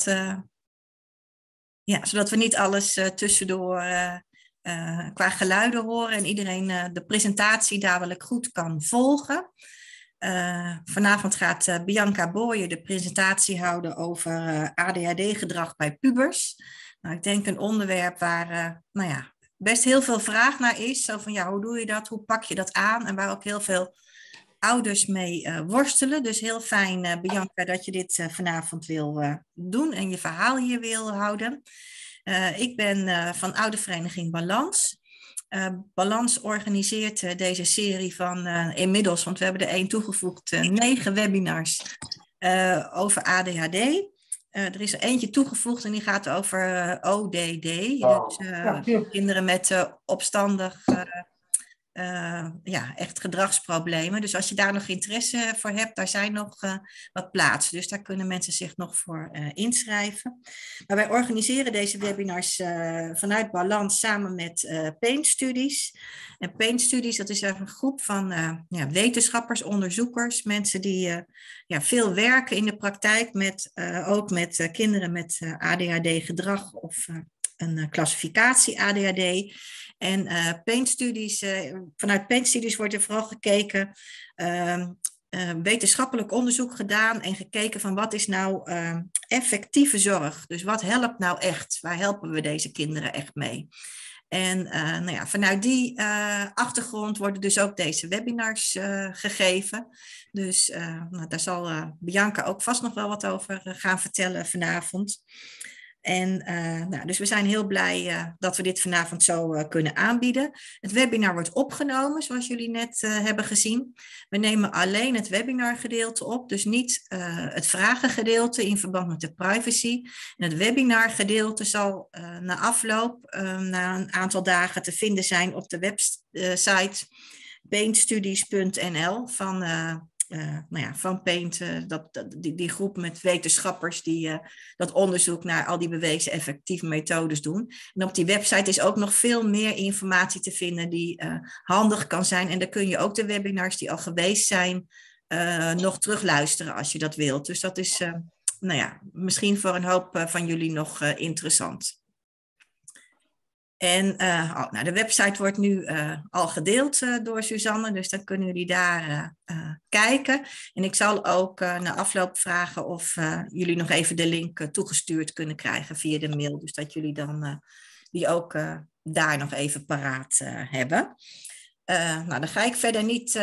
Eh, ja, zodat we niet alles eh, tussendoor eh, qua geluiden horen en iedereen de presentatie dadelijk goed kan volgen. vanavond gaat Bianca Booyen de presentatie houden over ADHD-gedrag bij pubers. Nou, ik denk een onderwerp waar nou ja, best heel veel vraag naar is. Zo van ja, hoe doe je dat? Hoe pak je dat aan? En waar ook heel veel ouders mee eh, worstelen. Dus heel fijn, uh, Bianca, dat je dit eh, vanavond wil doen en je verhaal hier wil houden. ik ben van Vereniging Balans. Balans organiseert deze serie van inmiddels, want we hebben er één toegevoegd, negen webinars over ADHD. er is er eentje toegevoegd en die gaat over ODD. Oh, dus, kinderen met opstandig eh, ja, echt gedragsproblemen. Dus als je daar nog interesse voor hebt, daar zijn nog eh, wat plaatsen. Dus daar kunnen mensen zich nog voor eh, inschrijven. Maar wij organiseren deze webinars vanuit Balans samen met uh, Pain Studies. En Pain Studies, dat is een groep van ja, wetenschappers, onderzoekers, mensen die ja, veel werken in de praktijk, met, ook met kinderen met ADHD-gedrag of een klassificatie ADHD. En uh, uh, vanuit painstudies wordt er vooral gekeken, ehm, eh, wetenschappelijk onderzoek gedaan en gekeken van wat is nou ehm, effectieve zorg. Dus wat helpt nou echt? Waar helpen we deze kinderen echt mee? En nou ja, vanuit die achtergrond worden dus ook deze webinars gegeven. Dus nou, daar zal Bianca ook vast nog wel wat over gaan vertellen vanavond. En eh, nou, dus we zijn heel blij eh, dat we dit vanavond zo eh, kunnen aanbieden. Het webinar wordt opgenomen, zoals jullie net hebben gezien. We nemen alleen het webinargedeelte op, dus niet het vragengedeelte in verband met de privacy. En het webinargedeelte zal na afloop, ehm, na een aantal dagen, te vinden zijn op de website beenstudies.nl van eh, nou ja, van painten, dat, die, groep met wetenschappers die eh, dat onderzoek naar al die bewezen effectieve methodes doen. En op die website is ook nog veel meer informatie te vinden die eh, handig kan zijn. En daar kun je ook de webinars die al geweest zijn nog terugluisteren als je dat wilt. Dus dat is, nou ja, misschien voor een hoop van jullie nog interessant. En eh, oh, nou, de website wordt nu eh, al gedeeld eh, door Suzanne, dus dan kunnen jullie daar kijken. En ik zal ook na afloop vragen of jullie nog even de link toegestuurd kunnen krijgen via de mail. Dus dat jullie dan die ook daar nog even paraat hebben. nou, dan ga ik verder niet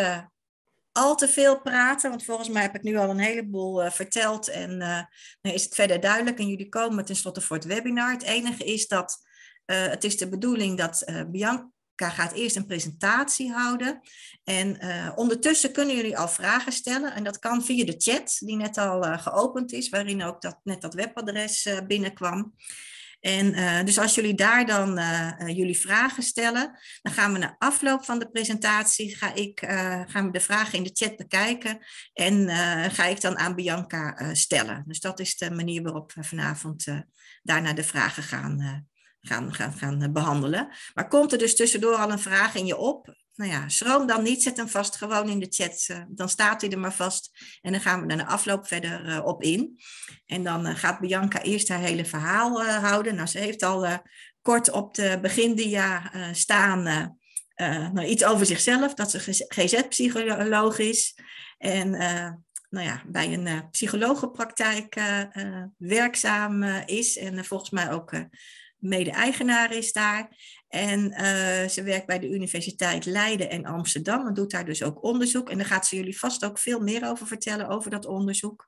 al te veel praten, want volgens mij heb ik nu al een heleboel verteld en uh, is het verder duidelijk. En jullie komen tenslotte voor het webinar. Het enige is dat eh, het is de bedoeling dat eh, Bianca gaat eerst een presentatie houden. En eh, ondertussen kunnen jullie al vragen stellen. En dat kan via de chat, die net al geopend is, waarin ook dat, net dat webadres binnenkwam. En dus als jullie daar dan jullie vragen stellen, dan gaan we na afloop van de presentatie, ga ik, gaan we de vragen in de chat bekijken en ga ik dan aan Bianca stellen. Dus dat is de manier waarop we vanavond daarna de vragen gaan gaan, gaan, gaan eh, behandelen. Maar komt er dus tussendoor al een vraag in je op? Nou ja, schroom dan niet, zet hem vast gewoon in de chat. Eh, dan staat hij er maar vast en dan gaan we naar de afloop verder eh, op in. En dan gaat Bianca eerst haar hele verhaal houden. Nou, ze heeft al kort op de begindia staan nou, iets over zichzelf, dat ze GZ-psycholoog is. En nou ja, bij een psychologenpraktijk werkzaam is en volgens mij ook mede-eigenaar is daar. En eh, ze werkt bij de Universiteit Leiden en Amsterdam en doet daar dus ook onderzoek. En daar gaat ze jullie vast ook veel meer over vertellen, over dat onderzoek.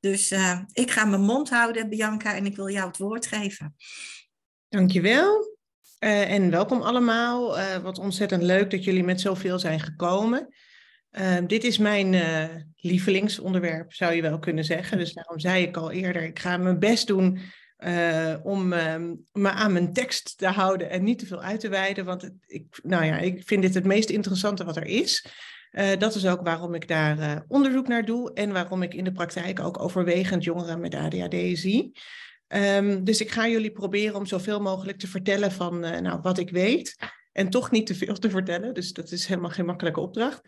Dus eh, ik ga mijn mond houden, Bianca, en ik wil jou het woord geven. Dankjewel. Uh, en welkom allemaal. wat ontzettend leuk dat jullie met zoveel zijn gekomen. dit is mijn lievelingsonderwerp, zou je wel kunnen zeggen. Dus daarom zei ik al eerder, ik ga mijn best doen eh, om ehm, me aan mijn tekst te houden en niet te veel uit te wijden. Want ik, nou ja, ik vind dit het meest interessante wat er is. Eh, dat is ook waarom ik daar eh, onderzoek naar doe en waarom ik in de praktijk ook overwegend jongeren met ADHD zie. Ehm, dus ik ga jullie proberen om zoveel mogelijk te vertellen van nou, wat ik weet. En toch niet te veel te vertellen. Dus dat is helemaal geen makkelijke opdracht.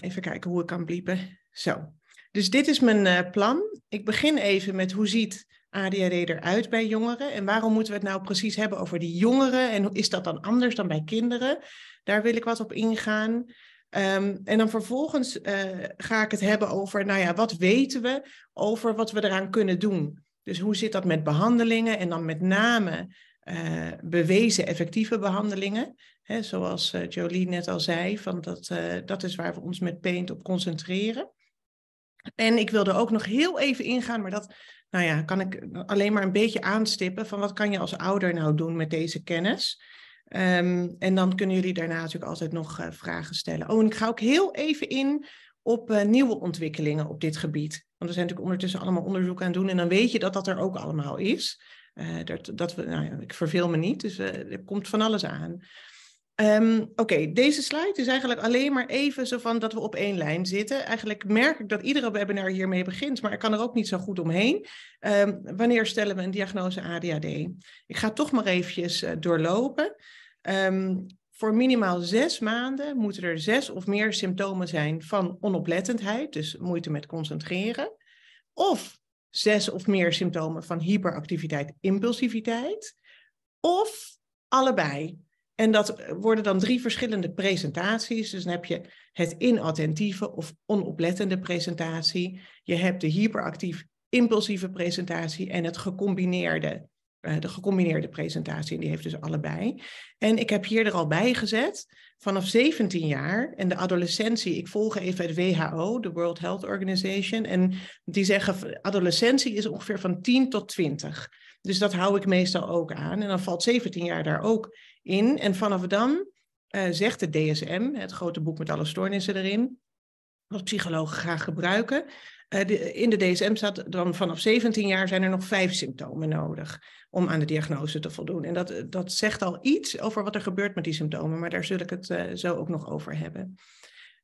even kijken hoe ik kan bliepen. Zo. Dus dit is mijn plan. Ik begin even met hoe ziet ADHD eruit bij jongeren? En waarom moeten we het nou precies hebben over die jongeren? En is dat dan anders dan bij kinderen? Daar wil ik wat op ingaan. Ehm, en dan vervolgens eh, ga ik het hebben over, nou ja, wat weten we over wat we eraan kunnen doen? Dus hoe zit dat met behandelingen en dan met name eh, bewezen effectieve behandelingen? Hè, zoals uh, eh, Jolien net al zei, van dat, dat is waar we ons met paint op concentreren. En ik wilde ook nog heel even ingaan, maar dat nou ja, kan ik alleen maar een beetje aanstippen van wat kan je als ouder nou doen met deze kennis. Ehm, en dan kunnen jullie daarna natuurlijk altijd nog eh, vragen stellen. Oh, en ik ga ook heel even in op eh, nieuwe ontwikkelingen op dit gebied. Want er zijn natuurlijk ondertussen allemaal onderzoek aan het doen en dan weet je dat dat er ook allemaal is. Eh, dat, dat we, nou ja, ik verveel me niet, dus er komt van alles aan. Ehm, oké, deze slide is eigenlijk alleen maar even zo van dat we op één lijn zitten. Eigenlijk merk ik dat iedere webinar hiermee begint, maar ik kan er ook niet zo goed omheen. Ehm, wanneer stellen we een diagnose ADHD? Ik ga toch maar eventjes eh, doorlopen. Ehm, voor minimaal zes maanden moeten er zes of meer symptomen zijn van onoplettendheid, dus moeite met concentreren. Of zes of meer symptomen van hyperactiviteit, impulsiviteit. Of allebei. En dat eh, worden dan drie verschillende presentaties. Dus dan heb je het inattentieve of onoplettende presentatie. Je hebt de hyperactief impulsieve presentatie en het gecombineerde, eh, de gecombineerde presentatie. En die heeft dus allebei. En ik heb hier er al bij gezet, vanaf 17 jaar en de adolescentie. Ik volg even het WHO, de World Health Organization. En die zeggen adolescentie is ongeveer van 10 tot 20. Dus dat hou ik meestal ook aan. En dan valt 17 jaar daar ook in. En vanaf dan eh, zegt de DSM, het grote boek met alle stoornissen erin, wat psychologen graag gebruiken. Eh, in de DSM staat dan vanaf 17 jaar zijn er nog vijf symptomen nodig om aan de diagnose te voldoen. En dat, eh, dat zegt al iets over wat er gebeurt met die symptomen, maar daar zul ik het zo ook nog over hebben.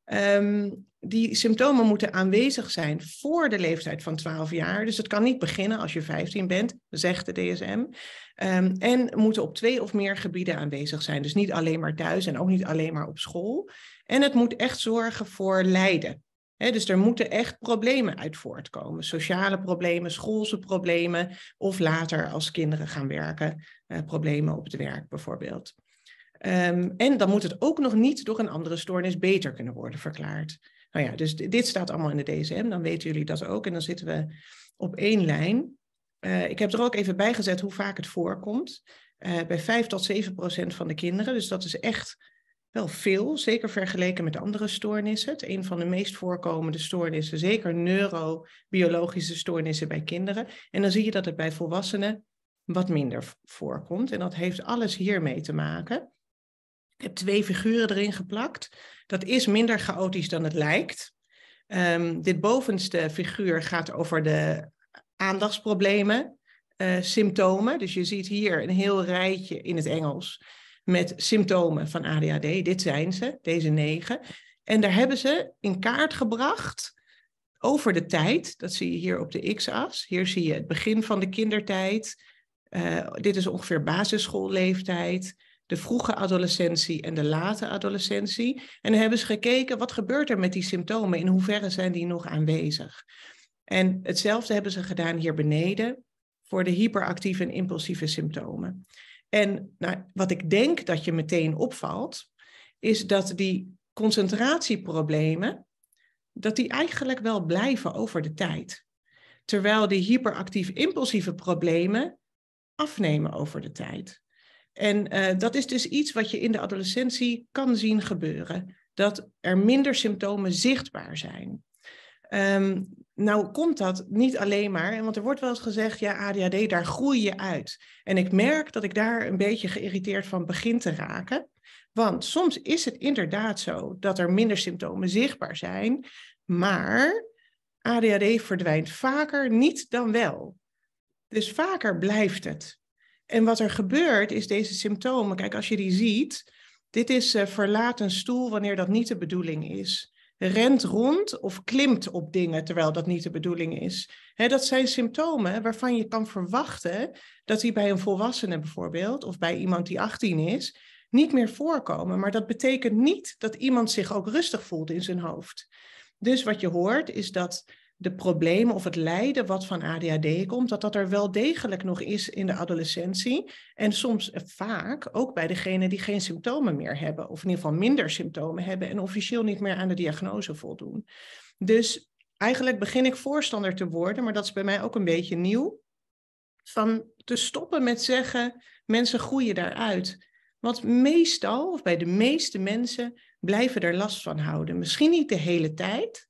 Ehm, die symptomen moeten aanwezig zijn voor de leeftijd van 12 jaar. Dus het kan niet beginnen als je 15 bent, zegt de DSM. Ehm, en moeten op twee of meer gebieden aanwezig zijn. Dus niet alleen maar thuis en ook niet alleen maar op school. En het moet echt zorgen voor lijden. dus er moeten echt problemen uit voortkomen. Sociale problemen, schoolse problemen of later als kinderen gaan werken, eh, problemen op het werk bijvoorbeeld. Ehm, en dan moet het ook nog niet door een andere stoornis beter kunnen worden verklaard. Nou ja, dus dit staat allemaal in de DSM, dan weten jullie dat ook. En dan zitten we op één lijn. Eh, ik heb er ook even bij gezet hoe vaak het voorkomt. Eh, bij 5 tot 7 procent van de kinderen. Dus dat is echt wel veel, zeker vergeleken met andere stoornissen. Het een van de meest voorkomende stoornissen, zeker neurobiologische stoornissen bij kinderen. En dan zie je dat het bij volwassenen wat minder voorkomt. En dat heeft alles hiermee te maken. Ik heb twee figuren erin geplakt. Dat is minder chaotisch dan het lijkt. Ehm, dit bovenste figuur gaat over de aandachtsproblemen, eh, symptomen. Dus je ziet hier een heel rijtje in het Engels met symptomen van ADHD. Dit zijn ze, deze negen. En daar hebben ze in kaart gebracht over de tijd. Dat zie je hier op de x-as. Hier zie je het begin van de kindertijd. Eh, dit is ongeveer basisschoolleeftijd de vroege adolescentie en de late adolescentie. En hebben ze gekeken wat gebeurt er met die symptomen, in hoeverre zijn die nog aanwezig. En hetzelfde hebben ze gedaan hier beneden voor de hyperactieve en impulsieve symptomen. En nou, wat ik denk dat je meteen opvalt, is dat die concentratieproblemen, dat die eigenlijk wel blijven over de tijd. Terwijl die hyperactief impulsieve problemen afnemen over de tijd. En eh, dat is dus iets wat je in de adolescentie kan zien gebeuren. Dat er minder symptomen zichtbaar zijn. Ehm, nou komt dat niet alleen maar, want er wordt wel eens gezegd, ja, ADHD, daar groei je uit. En ik merk dat ik daar een beetje geïrriteerd van begin te raken. Want soms is het inderdaad zo dat er minder symptomen zichtbaar zijn, maar ADHD verdwijnt vaker niet dan wel. Dus vaker blijft het. En wat er gebeurt is deze symptomen. Kijk, als je die ziet, dit is uh, verlaat een stoel wanneer dat niet de bedoeling is. Rent rond of klimt op dingen terwijl dat niet de bedoeling is. dat zijn symptomen waarvan je kan verwachten dat die bij een volwassene bijvoorbeeld, of bij iemand die 18 is, niet meer voorkomen. Maar dat betekent niet dat iemand zich ook rustig voelt in zijn hoofd. Dus wat je hoort is dat de problemen of het lijden wat van ADHD komt, dat dat er wel degelijk nog is in de adolescentie. En soms vaak ook bij degenen die geen symptomen meer hebben, of in ieder geval minder symptomen hebben en officieel niet meer aan de diagnose voldoen. Dus eigenlijk begin ik voorstander te worden, maar dat is bij mij ook een beetje nieuw, van te stoppen met zeggen, mensen groeien daaruit. Want meestal, of bij de meeste mensen, blijven er last van houden. Misschien niet de hele tijd,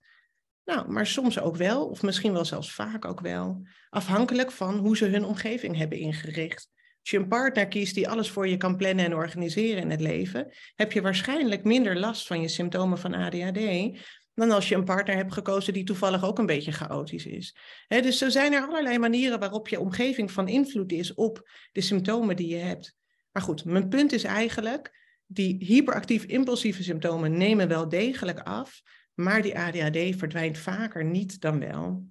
nou, maar soms ook wel, of misschien wel zelfs vaak ook wel, afhankelijk van hoe ze hun omgeving hebben ingericht. Als je een partner kiest die alles voor je kan plannen en organiseren in het leven, heb je waarschijnlijk minder last van je symptomen van ADHD dan als je een partner hebt gekozen die toevallig ook een beetje chaotisch is. dus zo zijn er allerlei manieren waarop je omgeving van invloed is op de symptomen die je hebt. Maar goed, mijn punt is eigenlijk, die hyperactief impulsieve symptomen nemen wel degelijk af, maar die ADHD verdwijnt vaker niet dan wel.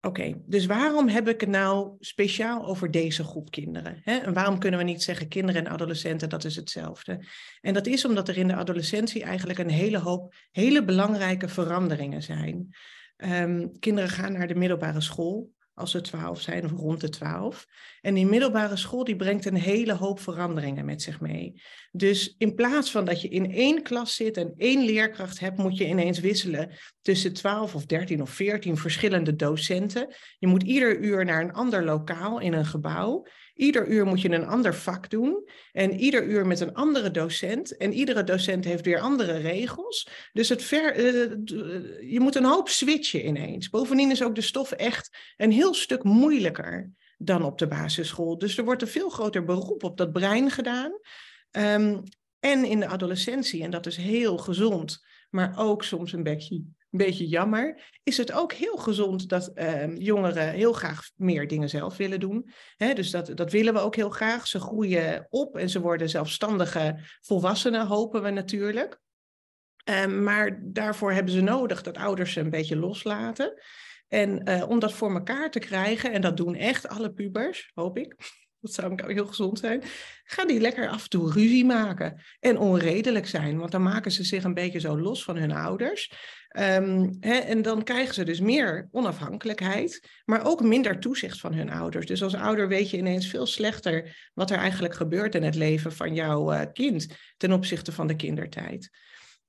Oké, dus waarom heb ik het nou speciaal over deze groep kinderen? Hè? En waarom kunnen we niet zeggen kinderen en adolescenten, dat is hetzelfde? En dat is omdat er in de adolescentie eigenlijk een hele hoop hele belangrijke veranderingen zijn. Ehm, kinderen gaan naar de middelbare school als ze twaalf zijn of rond de twaalf. En die middelbare school die brengt een hele hoop veranderingen met zich mee. Dus in plaats van dat je in één klas zit en één leerkracht hebt, moet je ineens wisselen tussen twaalf of dertien of veertien verschillende docenten. Je moet ieder uur naar een ander lokaal in een gebouw. Ieder uur moet je een ander vak doen en ieder uur met een andere docent. En iedere docent heeft weer andere regels. Dus het eh, eh, je moet een hoop switchen ineens. Bovendien is ook de stof echt een heel stuk moeilijker dan op de basisschool. Dus er wordt een veel groter beroep op dat brein gedaan. Ehm, en in de adolescentie, en dat is heel gezond, maar ook soms een beetje een beetje jammer, is het ook heel gezond dat ehm, jongeren heel graag meer dingen zelf willen doen. dus dat, dat willen we ook heel graag. Ze groeien op en ze worden zelfstandige volwassenen, hopen we natuurlijk. Ehm, maar daarvoor hebben ze nodig dat ouders ze een beetje loslaten. En eh, om dat voor elkaar te krijgen, en dat doen echt alle pubers, hoop ik, dat zou ook heel gezond zijn, gaan die lekker af en toe ruzie maken en onredelijk zijn. Want dan maken ze zich een beetje zo los van hun ouders. Ehm, en dan krijgen ze dus meer onafhankelijkheid, maar ook minder toezicht van hun ouders. Dus als ouder weet je ineens veel slechter wat er eigenlijk gebeurt in het leven van jouw eh, kind ten opzichte van de kindertijd.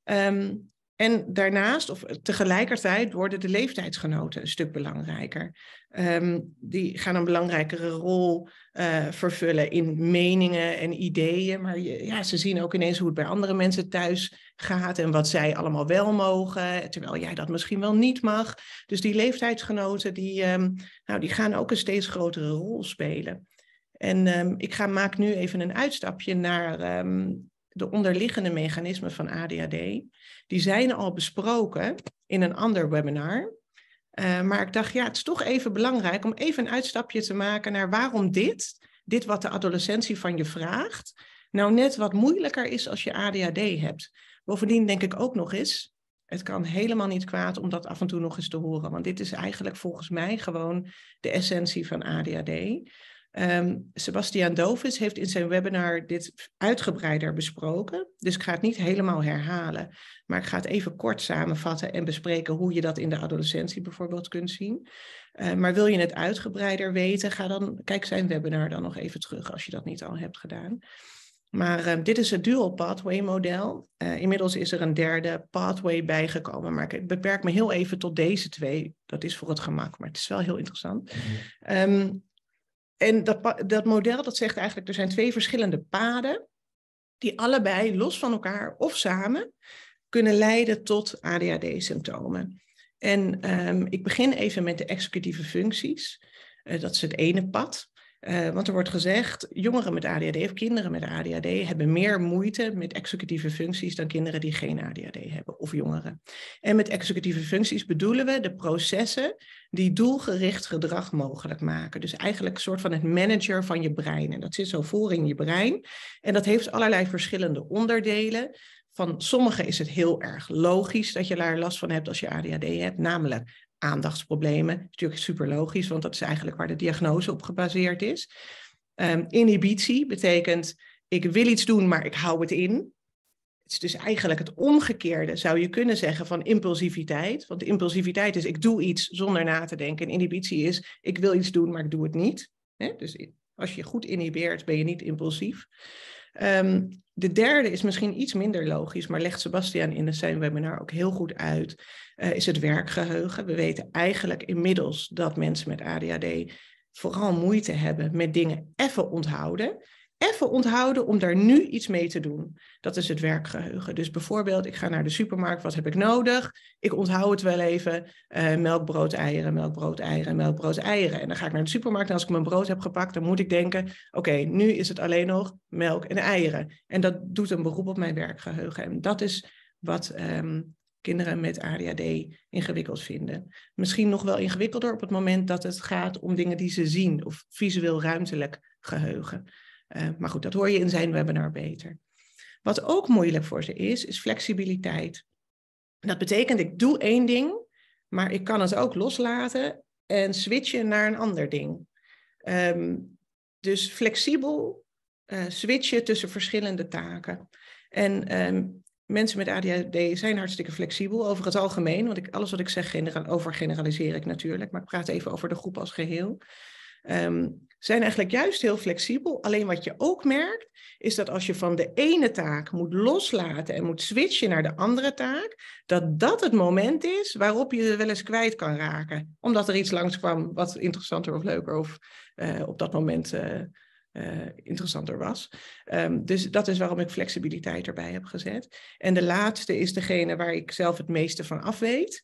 Um, en daarnaast, of tegelijkertijd, worden de leeftijdsgenoten een stuk belangrijker. Ehm, die gaan een belangrijkere rol eh, vervullen in meningen en ideeën. Maar ja, ze zien ook ineens hoe het bij andere mensen thuis gaat en wat zij allemaal wel mogen, terwijl jij dat misschien wel niet mag. Dus die leeftijdsgenoten die, ehm, nou, die gaan ook een steeds grotere rol spelen. En ehm, ik ga, maak nu even een uitstapje naar de onderliggende mechanismen van ADHD, die zijn al besproken in een ander webinar. Eh, maar ik dacht, ja, het is toch even belangrijk om even een uitstapje te maken naar waarom dit, dit wat de adolescentie van je vraagt, nou net wat moeilijker is als je ADHD hebt. Bovendien denk ik ook nog eens, het kan helemaal niet kwaad om dat af en toe nog eens te horen, want dit is eigenlijk volgens mij gewoon de essentie van ADHD. Um, Sebastiaan Dovis heeft in zijn webinar dit uitgebreider besproken. Dus ik ga het niet helemaal herhalen. Maar ik ga het even kort samenvatten en bespreken hoe je dat in de adolescentie bijvoorbeeld kunt zien. Ehm, maar wil je het uitgebreider weten, ga dan, kijk zijn webinar dan nog even terug als je dat niet al hebt gedaan. Maar ehm, dit is het dual pathway model. Eh, inmiddels is er een derde pathway bijgekomen, maar ik beperk me heel even tot deze twee. Dat is voor het gemak, maar het is wel heel interessant. Mhm. En dat, dat model dat zegt eigenlijk, er zijn twee verschillende paden die allebei los van elkaar of samen kunnen leiden tot ADHD-symptomen. En ehm, ik begin even met de executieve functies. Eh, dat is het ene pad. Eh, want er wordt gezegd, jongeren met ADHD of kinderen met ADHD hebben meer moeite met executieve functies dan kinderen die geen ADHD hebben of jongeren. En met executieve functies bedoelen we de processen die doelgericht gedrag mogelijk maken. Dus eigenlijk een soort van het manager van je brein. En dat zit zo voor in je brein. En dat heeft allerlei verschillende onderdelen. Van sommigen is het heel erg logisch dat je daar last van hebt als je ADHD hebt, namelijk aandachtsproblemen. Dat is natuurlijk super logisch, want dat is eigenlijk waar de diagnose op gebaseerd is. Ehm, inhibitie betekent, ik wil iets doen, maar ik hou het in. Het is dus eigenlijk het omgekeerde, zou je kunnen zeggen, van impulsiviteit. Want impulsiviteit is, ik doe iets zonder na te denken. En inhibitie is, ik wil iets doen, maar ik doe het niet. Dus als je goed inhibeert, ben je niet impulsief. Ehm, de derde is misschien iets minder logisch, maar legt Sebastian in zijn webinar ook heel goed uit, eh, is het werkgeheugen. We weten eigenlijk inmiddels dat mensen met ADHD vooral moeite hebben met dingen even onthouden even onthouden om daar nu iets mee te doen. Dat is het werkgeheugen. Dus bijvoorbeeld, ik ga naar de supermarkt, wat heb ik nodig? Ik onthoud het wel even, eh, melk, brood, eieren, melk, brood, eieren, melk, brood, eieren. En dan ga ik naar de supermarkt en als ik mijn brood heb gepakt, dan moet ik denken, oké, nu is het alleen nog melk en eieren. En dat doet een beroep op mijn werkgeheugen. En dat is wat ehm, kinderen met ADHD ingewikkeld vinden. Misschien nog wel ingewikkelder op het moment dat het gaat om dingen die ze zien of visueel ruimtelijk geheugen. Eh, maar goed, dat hoor je in zijn webinar beter. Wat ook moeilijk voor ze is, is flexibiliteit. Dat betekent, ik doe één ding, maar ik kan het ook loslaten en switchen naar een ander ding. Ehm, dus flexibel eh, switchen tussen verschillende taken. En ehm, mensen met ADHD zijn hartstikke flexibel over het algemeen. Want ik, alles wat ik zeg over generaliseer ik natuurlijk. Maar ik praat even over de groep als geheel. Ehm, zijn eigenlijk juist heel flexibel. Alleen wat je ook merkt, is dat als je van de ene taak moet loslaten en moet switchen naar de andere taak, dat dat het moment is waarop je er wel eens kwijt kan raken. Omdat er iets langskwam wat interessanter of leuker of eh, op dat moment eh, eh, interessanter was. Ehm, dus dat is waarom ik flexibiliteit erbij heb gezet. En de laatste is degene waar ik zelf het meeste van af weet.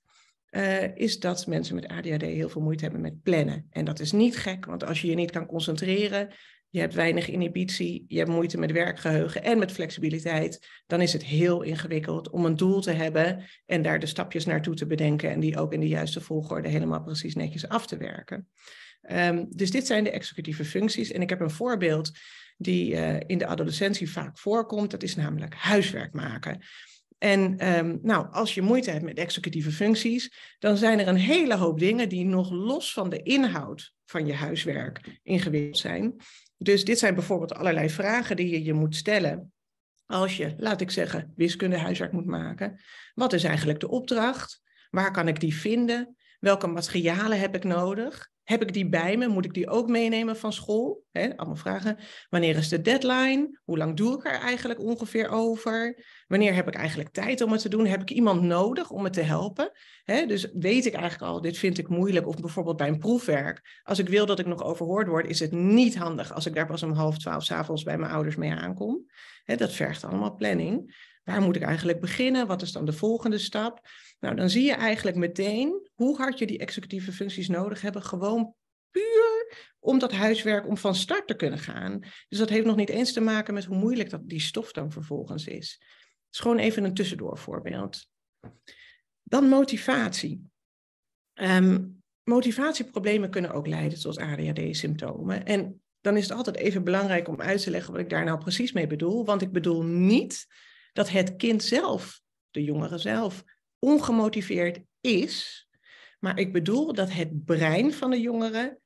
Eh, is dat mensen met ADHD heel veel moeite hebben met plannen. En dat is niet gek, want als je je niet kan concentreren, je hebt weinig inhibitie, je hebt moeite met werkgeheugen en met flexibiliteit, dan is het heel ingewikkeld om een doel te hebben en daar de stapjes naartoe te bedenken en die ook in de juiste volgorde helemaal precies netjes af te werken. Ehm, dus dit zijn de executieve functies. En ik heb een voorbeeld die eh, in de adolescentie vaak voorkomt. Dat is namelijk huiswerk maken. En ehm, nou, als je moeite hebt met executieve functies, dan zijn er een hele hoop dingen die nog los van de inhoud van je huiswerk ingewikkeld zijn. Dus dit zijn bijvoorbeeld allerlei vragen die je je moet stellen als je, laat ik zeggen, wiskunde huiswerk moet maken. Wat is eigenlijk de opdracht? Waar kan ik die vinden? Welke materialen heb ik nodig? Heb ik die bij me? Moet ik die ook meenemen van school? allemaal vragen. Wanneer is de deadline? Hoe lang doe ik er eigenlijk ongeveer over? Wanneer heb ik eigenlijk tijd om het te doen? Heb ik iemand nodig om het te helpen? dus weet ik eigenlijk al, dit vind ik moeilijk. Of bijvoorbeeld bij een proefwerk. Als ik wil dat ik nog overhoord word, is het niet handig als ik daar pas om half twaalf s'avonds bij mijn ouders mee aankom. dat vergt allemaal planning waar moet ik eigenlijk beginnen? Wat is dan de volgende stap? Nou, dan zie je eigenlijk meteen hoe hard je die executieve functies nodig hebt. gewoon puur om dat huiswerk om van start te kunnen gaan. Dus dat heeft nog niet eens te maken met hoe moeilijk dat, die stof dan vervolgens is. Het is gewoon even een tussendoor voorbeeld. Dan motivatie. Ehm, motivatieproblemen kunnen ook leiden tot ADHD-symptomen. En dan is het altijd even belangrijk om uit te leggen wat ik daar nou precies mee bedoel. Want ik bedoel niet dat het kind zelf, de jongere zelf, ongemotiveerd is. Maar ik bedoel dat het brein van de jongere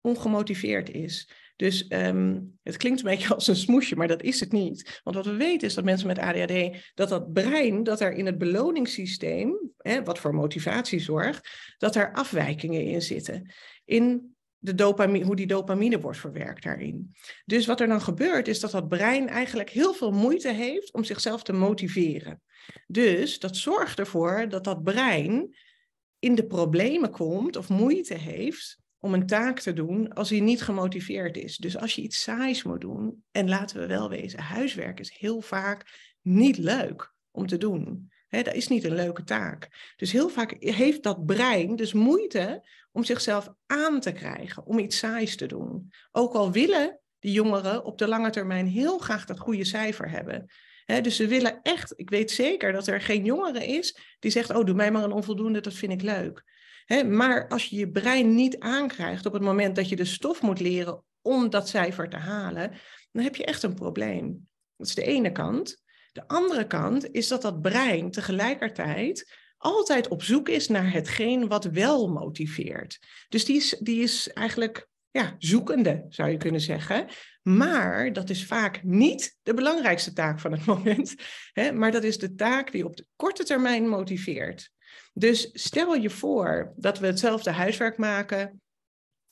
ongemotiveerd is. Dus ehm, het klinkt een beetje als een smoesje, maar dat is het niet. Want wat we weten is dat mensen met ADHD, dat dat brein, dat er in het beloningssysteem, hè, wat voor motivatie zorgt, dat er afwijkingen in zitten. In de dopamine, hoe die dopamine wordt verwerkt daarin. Dus wat er dan gebeurt, is dat dat brein eigenlijk heel veel moeite heeft om zichzelf te motiveren. Dus dat zorgt ervoor dat dat brein in de problemen komt of moeite heeft om een taak te doen als hij niet gemotiveerd is. Dus als je iets saais moet doen, en laten we wel wezen, huiswerk is heel vaak niet leuk om te doen dat is niet een leuke taak. Dus heel vaak heeft dat brein dus moeite om zichzelf aan te krijgen, om iets saais te doen. Ook al willen die jongeren op de lange termijn heel graag dat goede cijfer hebben. dus ze willen echt, ik weet zeker dat er geen jongere is die zegt, oh doe mij maar een onvoldoende, dat vind ik leuk. maar als je je brein niet aankrijgt op het moment dat je de stof moet leren om dat cijfer te halen, dan heb je echt een probleem. Dat is de ene kant. De andere kant is dat dat brein tegelijkertijd altijd op zoek is naar hetgeen wat wel motiveert. Dus die is, die is eigenlijk ja, zoekende, zou je kunnen zeggen. Maar dat is vaak niet de belangrijkste taak van het moment. Hè? Maar dat is de taak die op de korte termijn motiveert. Dus stel je voor dat we hetzelfde huiswerk maken,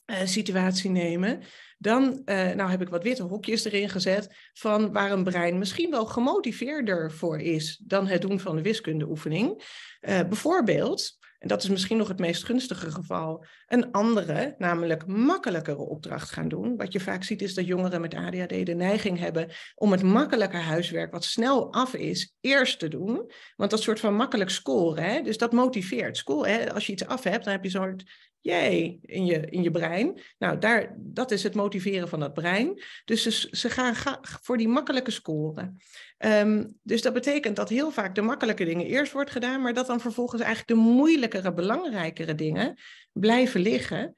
eh, situatie nemen, dan eh, nou heb ik wat witte hokjes erin gezet van waar een brein misschien wel gemotiveerder voor is dan het doen van de wiskundeoefening. Uh, bijvoorbeeld, en dat is misschien nog het meest gunstige geval, een andere, namelijk makkelijkere opdracht gaan doen. Wat je vaak ziet is dat jongeren met ADHD de neiging hebben om het makkelijke huiswerk, wat snel af is, eerst te doen. Want dat soort van makkelijk scoren, hè, dus dat motiveert. School, hè, als je iets af hebt, dan heb je zo'n Jee, in je, in je brein. Nou, daar, dat is het motiveren van dat brein. Dus ze, ze gaan voor die makkelijke scoren. Ehm, dus dat betekent dat heel vaak de makkelijke dingen eerst wordt gedaan, maar dat dan vervolgens eigenlijk de moeilijkere, belangrijkere dingen blijven liggen.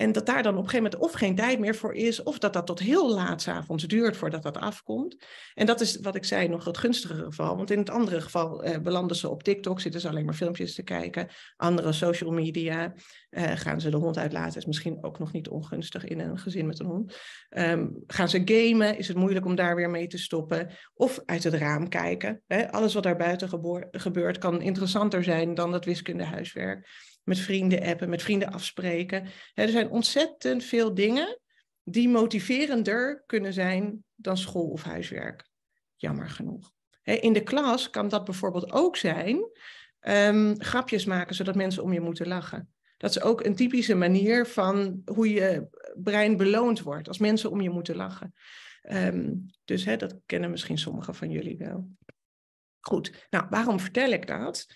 En dat daar dan op een gegeven moment of geen tijd meer voor is, of dat dat tot heel laat s'avonds duurt voordat dat afkomt. En dat is wat ik zei nog het gunstigere geval. Want in het andere geval eh, belanden ze op TikTok, zitten ze alleen maar filmpjes te kijken. Andere social media, eh, gaan ze de hond uitlaten, is misschien ook nog niet ongunstig in een gezin met een hond. Ehm, gaan ze gamen, is het moeilijk om daar weer mee te stoppen. Of uit het raam kijken. Hè? Alles wat daar buiten gebeurt kan interessanter zijn dan dat wiskundehuiswerk met vrienden appen, met vrienden afspreken. er zijn ontzettend veel dingen die motiverender kunnen zijn dan school of huiswerk. Jammer genoeg. in de klas kan dat bijvoorbeeld ook zijn ehm, grapjes maken zodat mensen om je moeten lachen. Dat is ook een typische manier van hoe je brein beloond wordt als mensen om je moeten lachen. Ehm, dus dat kennen misschien sommigen van jullie wel. Goed, nou waarom vertel ik dat?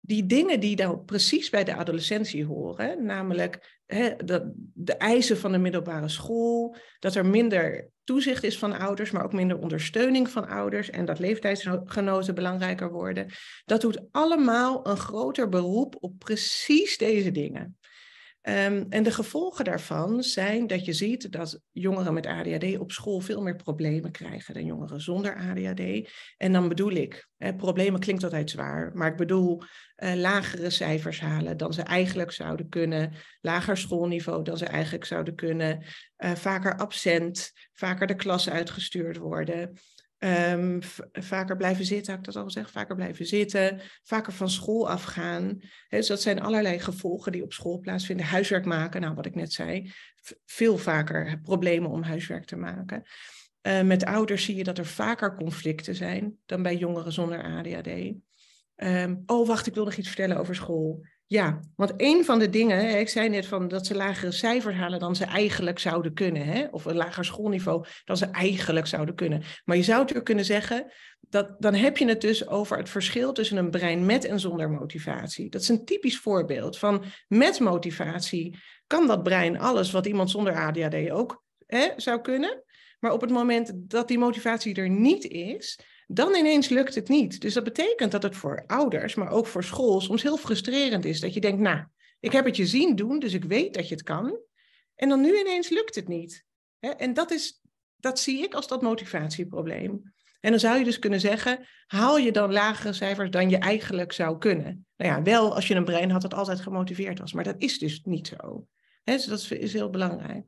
die dingen die daar nou precies bij de adolescentie horen, namelijk hè, dat de eisen van de middelbare school, dat er minder toezicht is van ouders, maar ook minder ondersteuning van ouders en dat leeftijdsgenoten belangrijker worden, dat doet allemaal een groter beroep op precies deze dingen. Ehm, en de gevolgen daarvan zijn dat je ziet dat jongeren met ADHD op school veel meer problemen krijgen dan jongeren zonder ADHD. En dan bedoel ik, problemen klinkt altijd zwaar, maar ik bedoel eh, lagere cijfers halen dan ze eigenlijk zouden kunnen, lager schoolniveau dan ze eigenlijk zouden kunnen, eh, vaker absent, vaker de klas uitgestuurd worden. Ehm, vaker blijven zitten, had ik dat al gezegd, vaker blijven zitten, vaker van school afgaan. He, dus dat zijn allerlei gevolgen die op school plaatsvinden. Huiswerk maken, nou wat ik net zei, veel vaker problemen om huiswerk te maken. Ehm, met ouders zie je dat er vaker conflicten zijn dan bij jongeren zonder ADHD. Ehm, oh, wacht, ik wil nog iets vertellen over school. Ja, want een van de dingen, ik zei net van dat ze lagere cijfers halen dan ze eigenlijk zouden kunnen, hè? of een lager schoolniveau dan ze eigenlijk zouden kunnen. Maar je zou natuurlijk kunnen zeggen, dat, dan heb je het dus over het verschil tussen een brein met en zonder motivatie. Dat is een typisch voorbeeld van met motivatie kan dat brein alles wat iemand zonder ADHD ook hè, zou kunnen. Maar op het moment dat die motivatie er niet is, dan ineens lukt het niet. Dus dat betekent dat het voor ouders, maar ook voor school, soms heel frustrerend is. Dat je denkt, nou, ik heb het je zien doen, dus ik weet dat je het kan. En dan nu ineens lukt het niet. En dat, is, dat zie ik als dat motivatieprobleem. En dan zou je dus kunnen zeggen, haal je dan lagere cijfers dan je eigenlijk zou kunnen? Nou ja, wel als je een brein had dat altijd gemotiveerd was, maar dat is dus niet zo. dus dat is heel belangrijk.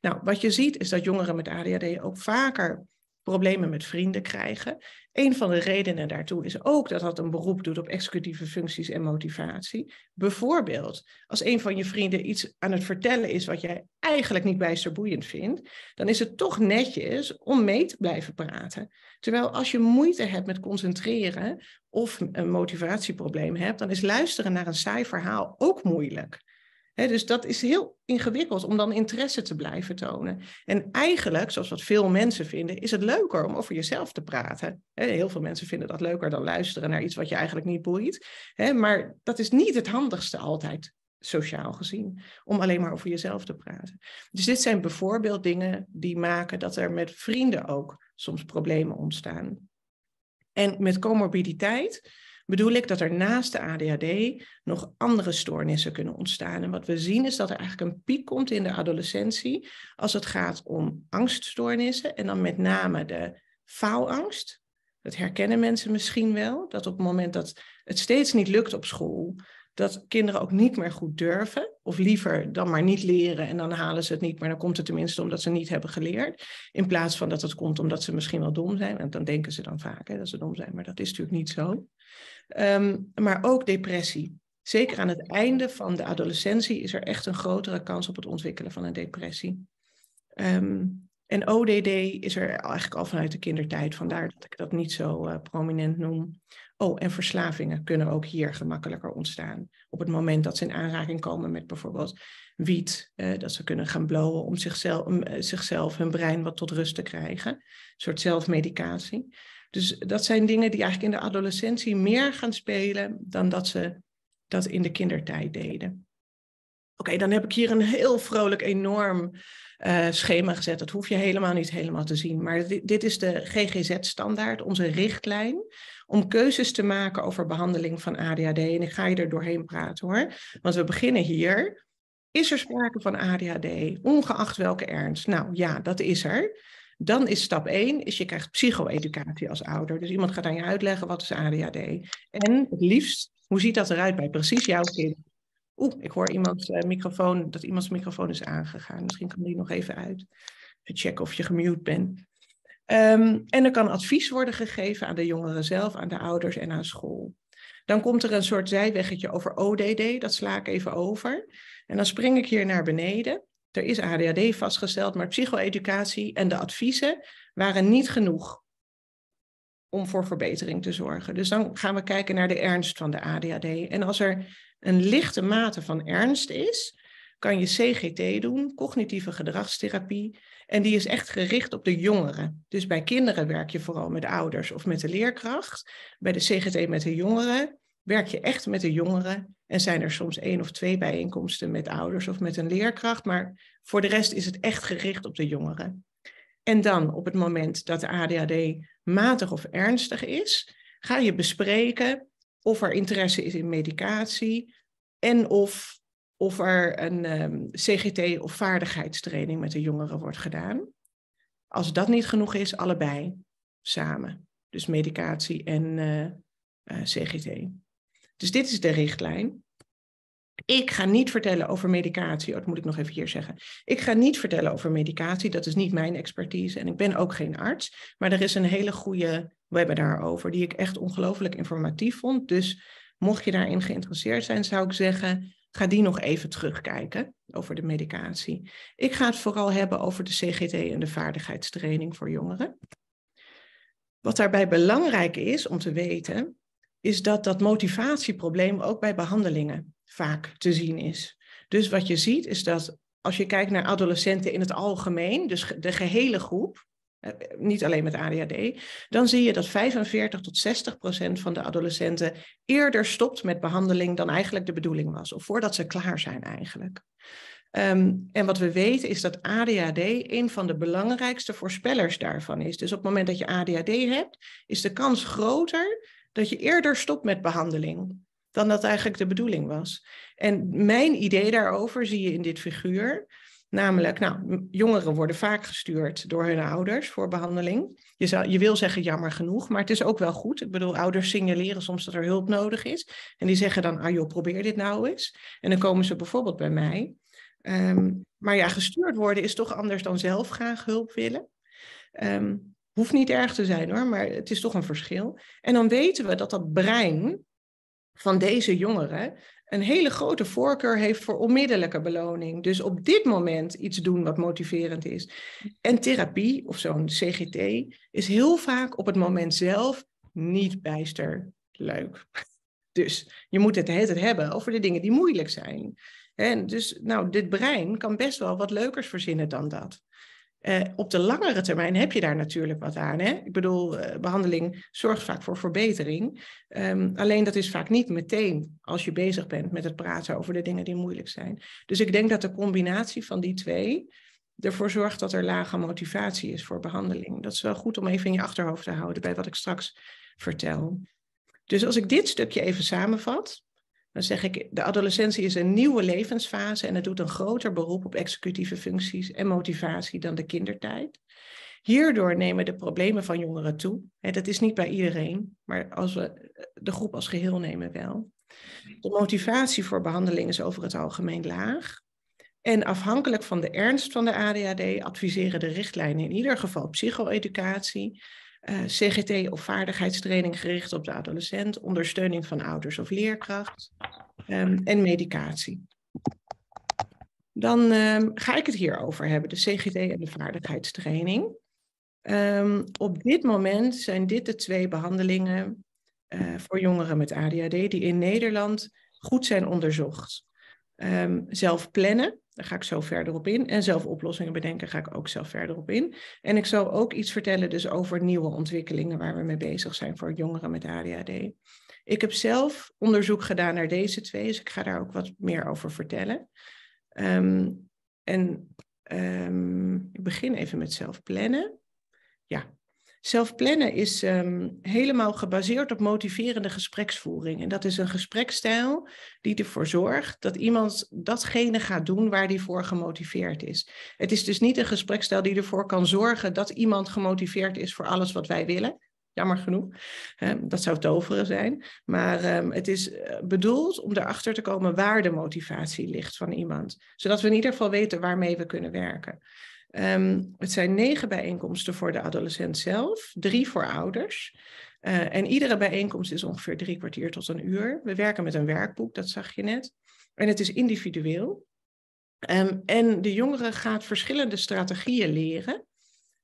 Nou, wat je ziet is dat jongeren met ADHD ook vaker problemen met vrienden krijgen. Een van de redenen daartoe is ook dat dat een beroep doet op executieve functies en motivatie. Bijvoorbeeld, als een van je vrienden iets aan het vertellen is wat jij eigenlijk niet bijster boeiend vindt, dan is het toch netjes om mee te blijven praten. Terwijl als je moeite hebt met concentreren of een motivatieprobleem hebt, dan is luisteren naar een saai verhaal ook moeilijk dus dat is heel ingewikkeld om dan interesse te blijven tonen. En eigenlijk, zoals wat veel mensen vinden, is het leuker om over jezelf te praten. heel veel mensen vinden dat leuker dan luisteren naar iets wat je eigenlijk niet boeit. maar dat is niet het handigste altijd, sociaal gezien, om alleen maar over jezelf te praten. Dus dit zijn bijvoorbeeld dingen die maken dat er met vrienden ook soms problemen ontstaan. En met comorbiditeit bedoel ik dat er naast de ADHD nog andere stoornissen kunnen ontstaan. En wat we zien is dat er eigenlijk een piek komt in de adolescentie als het gaat om angststoornissen en dan met name de faalangst. Dat herkennen mensen misschien wel, dat op het moment dat het steeds niet lukt op school, dat kinderen ook niet meer goed durven. Of liever dan maar niet leren en dan halen ze het niet. Maar dan komt het tenminste omdat ze niet hebben geleerd. In plaats van dat het komt omdat ze misschien wel dom zijn. Want dan denken ze dan vaak hè, dat ze dom zijn. Maar dat is natuurlijk niet zo. Ehm, maar ook depressie. Zeker aan het einde van de adolescentie is er echt een grotere kans op het ontwikkelen van een depressie. Ehm, en ODD is er eigenlijk al vanuit de kindertijd, vandaar dat ik dat niet zo eh, prominent noem. Oh, en verslavingen kunnen ook hier gemakkelijker ontstaan. Op het moment dat ze in aanraking komen met bijvoorbeeld wiet, eh, dat ze kunnen gaan blowen om zichzelf, eh, zichzelf, hun brein wat tot rust te krijgen. Een soort zelfmedicatie. Dus dat zijn dingen die eigenlijk in de adolescentie meer gaan spelen dan dat ze dat in de kindertijd deden. Oké, dan heb ik hier een heel vrolijk, enorm eh, schema gezet. Dat hoef je helemaal niet helemaal te zien. Maar dit, dit is de GGZ-standaard, onze richtlijn om keuzes te maken over behandeling van ADHD. En ik ga je er doorheen praten hoor. Want we beginnen hier. Is er sprake van ADHD, ongeacht welke ernst? Nou ja, dat is er. Dan is stap 1, is je krijgt psycho-educatie als ouder. Dus iemand gaat aan je uitleggen wat is ADHD. En het liefst, hoe ziet dat eruit bij precies jouw kind? Oeh, ik hoor iemands eh, microfoon, dat iemands microfoon is aangegaan. Misschien kan die nog even uit. checken of je gemute bent. Ehm, en er kan advies worden gegeven aan de jongeren zelf, aan de ouders en aan school. Dan komt er een soort zijweggetje over ODD, dat sla ik even over. En dan spring ik hier naar beneden. Er is ADHD vastgesteld, maar psycho-educatie en de adviezen waren niet genoeg om voor verbetering te zorgen. Dus dan gaan we kijken naar de ernst van de ADHD. En als er een lichte mate van ernst is, kan je CGT doen, cognitieve gedragstherapie. En die is echt gericht op de jongeren. Dus bij kinderen werk je vooral met ouders of met de leerkracht. Bij de CGT met de jongeren werk je echt met de jongeren. En zijn er soms één of twee bijeenkomsten met ouders of met een leerkracht. Maar voor de rest is het echt gericht op de jongeren. En dan op het moment dat de ADHD matig of ernstig is, ga je bespreken of er interesse is in medicatie en of of er een ehm, CGT of vaardigheidstraining met de jongeren wordt gedaan. Als dat niet genoeg is, allebei samen. Dus medicatie en eh, eh, CGT. Dus dit is de richtlijn. Ik ga niet vertellen over medicatie. Oh, dat moet ik nog even hier zeggen. Ik ga niet vertellen over medicatie. Dat is niet mijn expertise. En ik ben ook geen arts. Maar er is een hele goede webinar over. Die ik echt ongelooflijk informatief vond. Dus mocht je daarin geïnteresseerd zijn, zou ik zeggen Ga die nog even terugkijken over de medicatie. Ik ga het vooral hebben over de CGT en de vaardigheidstraining voor jongeren. Wat daarbij belangrijk is om te weten, is dat dat motivatieprobleem ook bij behandelingen vaak te zien is. Dus wat je ziet is dat als je kijkt naar adolescenten in het algemeen, dus de gehele groep, eh, eh, niet alleen met ADHD, dan zie je dat 45 tot 60 procent van de adolescenten eerder stopt met behandeling dan eigenlijk de bedoeling was, of voordat ze klaar zijn eigenlijk. Ehm, en wat we weten is dat ADHD een van de belangrijkste voorspellers daarvan is. Dus op het moment dat je ADHD hebt, is de kans groter dat je eerder stopt met behandeling dan dat eigenlijk de bedoeling was. En mijn idee daarover zie je in dit figuur. Namelijk, nou, jongeren worden vaak gestuurd door hun ouders voor behandeling. Je, zou, je wil zeggen jammer genoeg, maar het is ook wel goed. Ik bedoel, ouders signaleren soms dat er hulp nodig is. En die zeggen dan, ah joh, probeer dit nou eens. En dan komen ze bijvoorbeeld bij mij. Ehm, maar ja, gestuurd worden is toch anders dan zelf graag hulp willen. Um, hoeft niet erg te zijn hoor, maar het is toch een verschil. En dan weten we dat dat brein van deze jongeren een hele grote voorkeur heeft voor onmiddellijke beloning. Dus op dit moment iets doen wat motiverend is. En therapie of zo'n CGT is heel vaak op het moment zelf niet bijster leuk. Dus je moet het het hebben over de dingen die moeilijk zijn. En dus, nou, dit brein kan best wel wat leukers verzinnen dan dat. Eh, op de langere termijn heb je daar natuurlijk wat aan. Hè? Ik bedoel, eh, behandeling zorgt vaak voor verbetering. Ehm, alleen dat is vaak niet meteen als je bezig bent met het praten over de dingen die moeilijk zijn. Dus ik denk dat de combinatie van die twee ervoor zorgt dat er lage motivatie is voor behandeling. Dat is wel goed om even in je achterhoofd te houden bij wat ik straks vertel. Dus als ik dit stukje even samenvat, dan zeg ik, de adolescentie is een nieuwe levensfase en het doet een groter beroep op executieve functies en motivatie dan de kindertijd. Hierdoor nemen de problemen van jongeren toe. Dat is niet bij iedereen, maar als we eh, de groep als geheel nemen wel. De motivatie voor behandeling is over het algemeen laag. En afhankelijk van de ernst van de ADHD adviseren de richtlijnen in ieder geval psycho-educatie eh, CGT of vaardigheidstraining gericht op de adolescent, ondersteuning van ouders of leerkracht ehm, en medicatie. Dan ehm, ga ik het hierover hebben, de CGT en de vaardigheidstraining. Ehm, op dit moment zijn dit de twee behandelingen eh, voor jongeren met ADHD die in Nederland goed zijn onderzocht um, zelf plannen. Daar ga ik zo verder op in. En zelf oplossingen bedenken ga ik ook zelf verder op in. En ik zal ook iets vertellen dus over nieuwe ontwikkelingen waar we mee bezig zijn voor jongeren met ADHD. Ik heb zelf onderzoek gedaan naar deze twee, dus ik ga daar ook wat meer over vertellen. Um, en ehm, ik begin even met zelf plannen. Ja, zelf plannen is ehm, helemaal gebaseerd op motiverende gespreksvoering. En dat is een gesprekstijl die ervoor zorgt dat iemand datgene gaat doen waar die voor gemotiveerd is. Het is dus niet een gesprekstijl die ervoor kan zorgen dat iemand gemotiveerd is voor alles wat wij willen. Jammer genoeg. dat zou toveren zijn. Maar ehm, het is eh, bedoeld om erachter te komen waar de motivatie ligt van iemand. Zodat we in ieder geval weten waarmee we kunnen werken. Ehm, het zijn negen bijeenkomsten voor de adolescent zelf, drie voor ouders. Eh, mhm. en iedere bijeenkomst is ongeveer drie kwartier tot een uur. We werken met een werkboek, dat zag je net. En het is individueel. Ehm, en de jongere gaat verschillende strategieën leren.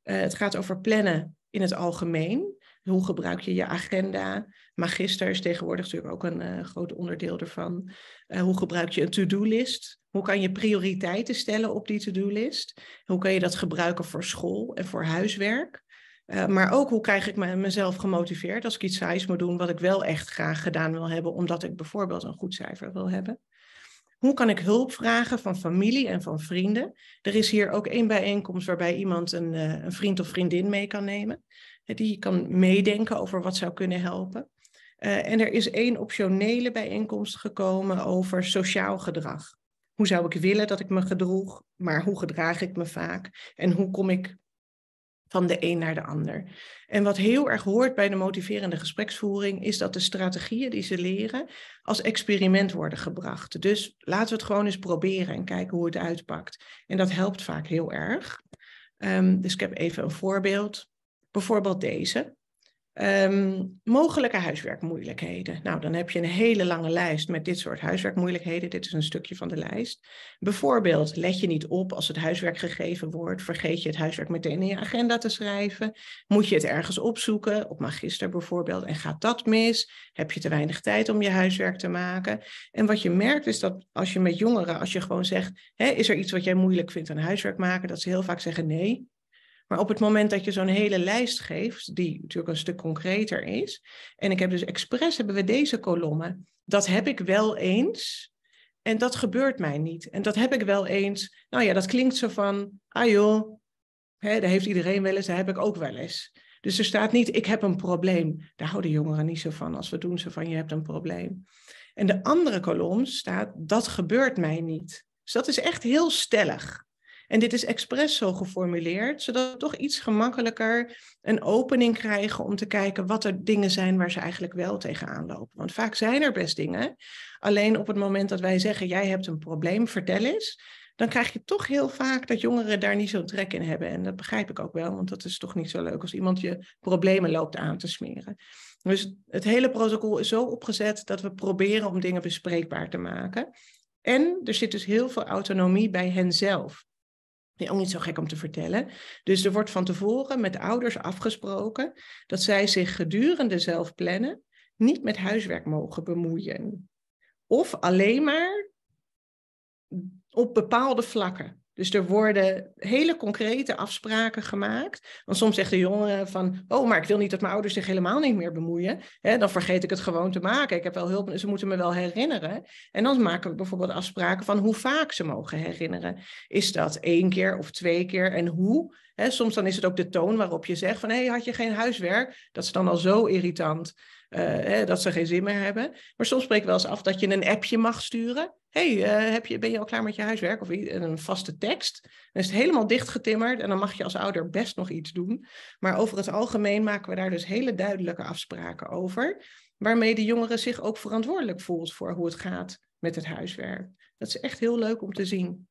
Eh, het gaat over plannen in het algemeen. Hoe gebruik je je agenda? Magister is tegenwoordig natuurlijk ook een eh, groot onderdeel ervan. hoe gebruik je een to-do-list? Hoe kan je prioriteiten stellen op die to-do-list? Hoe kan je dat gebruiken voor school en voor huiswerk? Eh, maar ook hoe krijg ik mezelf gemotiveerd als ik iets saais moet doen wat ik wel echt graag gedaan wil hebben, omdat ik bijvoorbeeld een goed cijfer wil hebben? Hoe kan ik hulp vragen van familie en van vrienden? Er is hier ook één bijeenkomst waarbij iemand een, eh, een vriend of vriendin mee kan nemen. Die kan meedenken over wat zou kunnen helpen. Eh, en er is één optionele bijeenkomst gekomen over sociaal gedrag hoe zou ik willen dat ik me gedroeg, maar hoe gedraag ik me vaak en hoe kom ik van de een naar de ander. En wat heel erg hoort bij de motiverende gespreksvoering is dat de strategieën die ze leren als experiment worden gebracht. Dus laten we het gewoon eens proberen en kijken hoe het uitpakt. En dat helpt vaak heel erg. Ehm, dus ik heb even een voorbeeld. Bijvoorbeeld deze. Ehm, mogelijke huiswerkmoeilijkheden. Nou, dan heb je een hele lange lijst met dit soort huiswerkmoeilijkheden. Dit is een stukje van de lijst. Bijvoorbeeld, let je niet op als het huiswerk gegeven wordt? Vergeet je het huiswerk meteen in je agenda te schrijven? Moet je het ergens opzoeken, op magister bijvoorbeeld, en gaat dat mis? Heb je te weinig tijd om je huiswerk te maken? En wat je merkt is dat als je met jongeren, als je gewoon zegt, is er iets wat jij moeilijk vindt aan huiswerk maken, dat ze heel vaak zeggen nee. Maar op het moment dat je zo'n hele lijst geeft, die natuurlijk een stuk concreter is. En ik heb dus expres hebben we deze kolommen. Dat heb ik wel eens. En dat gebeurt mij niet. En dat heb ik wel eens. Nou ja, dat klinkt zo van, ah joh, daar heeft iedereen wel eens, dat heb ik ook wel eens. Dus er staat niet, ik heb een probleem. Daar houden jongeren niet zo van. Als we doen ze van, je hebt een probleem. En de andere kolom staat, dat gebeurt mij niet. Dus dat is echt heel stellig. En dit is expres zo geformuleerd, zodat we toch iets gemakkelijker een opening krijgen om te kijken wat er dingen zijn waar ze eigenlijk wel tegenaan lopen. Want vaak zijn er best dingen. Alleen op het moment dat wij zeggen, jij hebt een probleem, vertel eens. Dan krijg je toch heel vaak dat jongeren daar niet zo'n trek in hebben. En dat begrijp ik ook wel, want dat is toch niet zo leuk als iemand je problemen loopt aan te smeren. Dus het hele protocol is zo opgezet dat we proberen om dingen bespreekbaar te maken. En er zit dus heel veel autonomie bij henzelf ook niet zo gek om te vertellen. Dus er wordt van tevoren met ouders afgesproken dat zij zich gedurende zelfplannen niet met huiswerk mogen bemoeien. Of alleen maar op bepaalde vlakken. Dus er worden hele concrete afspraken gemaakt. Want soms zegt de jongen van, oh, maar ik wil niet dat mijn ouders zich helemaal niet meer bemoeien. dan vergeet ik het gewoon te maken. Ik heb wel hulp, ze moeten me wel herinneren. En dan maken we bijvoorbeeld afspraken van hoe vaak ze mogen herinneren. Is dat één keer of twee keer en hoe? He, soms dan is het ook de toon waarop je zegt van, hé, hey, had je geen huiswerk? Dat is dan al zo irritant. Eh, dat ze geen zin meer hebben. Maar soms spreek ik wel eens af dat je een appje mag sturen. hey, eh, ben je al klaar met je huiswerk? Of een vaste tekst. Dan is het helemaal dichtgetimmerd en dan mag je als ouder best nog iets doen. Maar over het algemeen maken we daar dus hele duidelijke afspraken over. Waarmee de jongere zich ook verantwoordelijk voelt voor hoe het gaat met het huiswerk. Dat is echt heel leuk om te zien.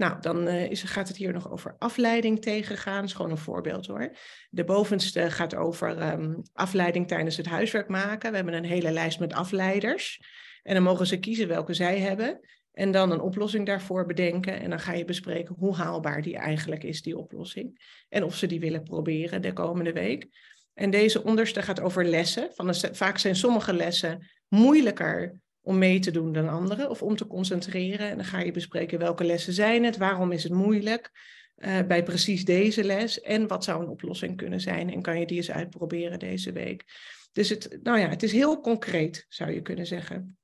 Nou, dan eh, is, gaat het hier nog over afleiding tegengaan. Dat is gewoon een voorbeeld hoor. De bovenste gaat over ehm, afleiding tijdens het huiswerk maken. We hebben een hele lijst met afleiders. En dan mogen ze kiezen welke zij hebben. En dan een oplossing daarvoor bedenken. En dan ga je bespreken hoe haalbaar die eigenlijk is, die oplossing. En of ze die willen proberen de komende week. En deze onderste gaat over lessen. Van vaak zijn sommige lessen moeilijker om mee te doen dan anderen of om te concentreren. En dan ga je bespreken welke lessen zijn het, waarom is het moeilijk uh, bij precies deze les en wat zou een oplossing kunnen zijn en kan je die eens uitproberen deze week. Dus het, nou ja, het is heel concreet, zou je kunnen zeggen.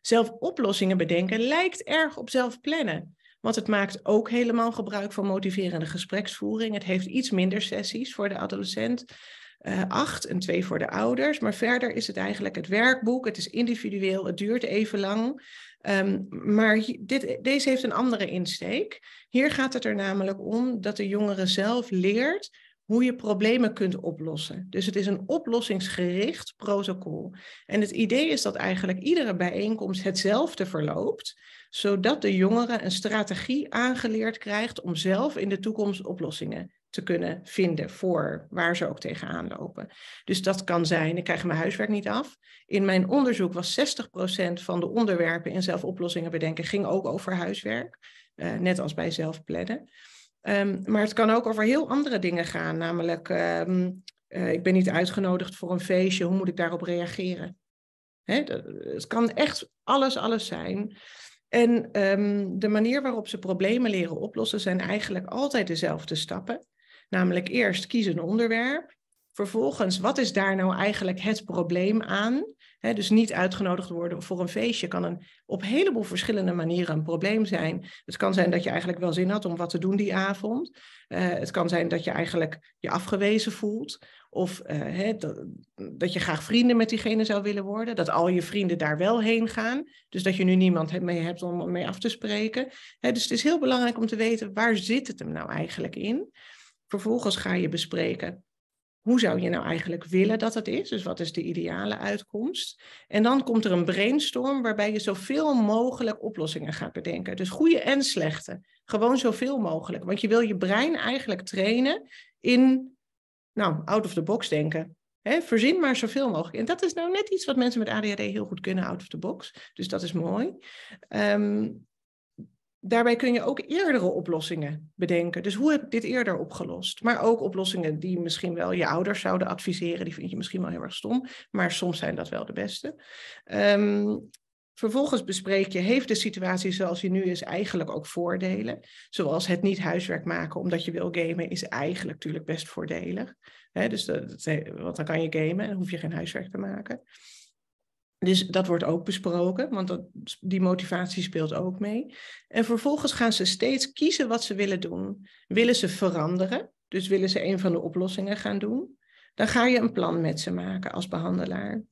Zelf oplossingen bedenken lijkt erg op zelf plannen. Want het maakt ook helemaal gebruik van motiverende gespreksvoering. Het heeft iets minder sessies voor de adolescent uh, en twee voor de ouders. Maar verder is het eigenlijk het werkboek. Het is individueel, het duurt even lang. Ehm, maar dit, deze heeft een andere insteek. Hier gaat het er namelijk om dat de jongere zelf leert hoe je problemen kunt oplossen. Dus het is een oplossingsgericht protocol. En het idee is dat eigenlijk iedere bijeenkomst hetzelfde verloopt, zodat de jongere een strategie aangeleerd krijgt om zelf in de toekomst oplossingen te kunnen vinden voor waar ze ook tegenaan lopen. Dus dat kan zijn, ik krijg mijn huiswerk niet af. In mijn onderzoek was 60% van de onderwerpen in zelfoplossingen bedenken ging ook over huiswerk, eh, net als bij zelfplannen. Um, maar het kan ook over heel andere dingen gaan, namelijk ehm, eh, ik ben niet uitgenodigd voor een feestje, hoe moet ik daarop reageren? het kan echt alles, alles zijn. En ehm, de manier waarop ze problemen leren oplossen zijn eigenlijk altijd dezelfde stappen. Namelijk eerst kies een onderwerp. Vervolgens, wat is daar nou eigenlijk het probleem aan? dus niet uitgenodigd worden voor een feestje kan een, op een heleboel verschillende manieren een probleem zijn. Het kan zijn dat je eigenlijk wel zin had om wat te doen die avond. Eh, het kan zijn dat je eigenlijk je afgewezen voelt. Of eh, dat, je graag vrienden met diegene zou willen worden. Dat al je vrienden daar wel heen gaan. Dus dat je nu niemand mee hebt om mee af te spreken. dus het is heel belangrijk om te weten waar zit het hem nou eigenlijk in. Vervolgens ga je bespreken hoe zou je nou eigenlijk willen dat het is? Dus wat is de ideale uitkomst? En dan komt er een brainstorm waarbij je zoveel mogelijk oplossingen gaat bedenken. Dus goede en slechte. Gewoon zoveel mogelijk. Want je wil je brein eigenlijk trainen in, nou, out of the box denken. He, verzin maar zoveel mogelijk. En dat is nou net iets wat mensen met ADHD heel goed kunnen, out of the box. Dus dat is mooi. Um, daarbij kun je ook eerdere oplossingen bedenken. Dus hoe heb ik dit eerder opgelost? Maar ook oplossingen die misschien wel je ouders zouden adviseren. Die vind je misschien wel heel erg stom, maar soms zijn dat wel de beste. Ehm, vervolgens bespreek je, heeft de situatie zoals die nu is eigenlijk ook voordelen? Zoals het niet huiswerk maken omdat je wil gamen is eigenlijk natuurlijk best voordelig. dus dat, want dan kan je gamen en hoef je geen huiswerk te maken. Dus dat wordt ook besproken, want dat, die motivatie speelt ook mee. En vervolgens gaan ze steeds kiezen wat ze willen doen. Willen ze veranderen? Dus willen ze een van de oplossingen gaan doen? Dan ga je een plan met ze maken als behandelaar.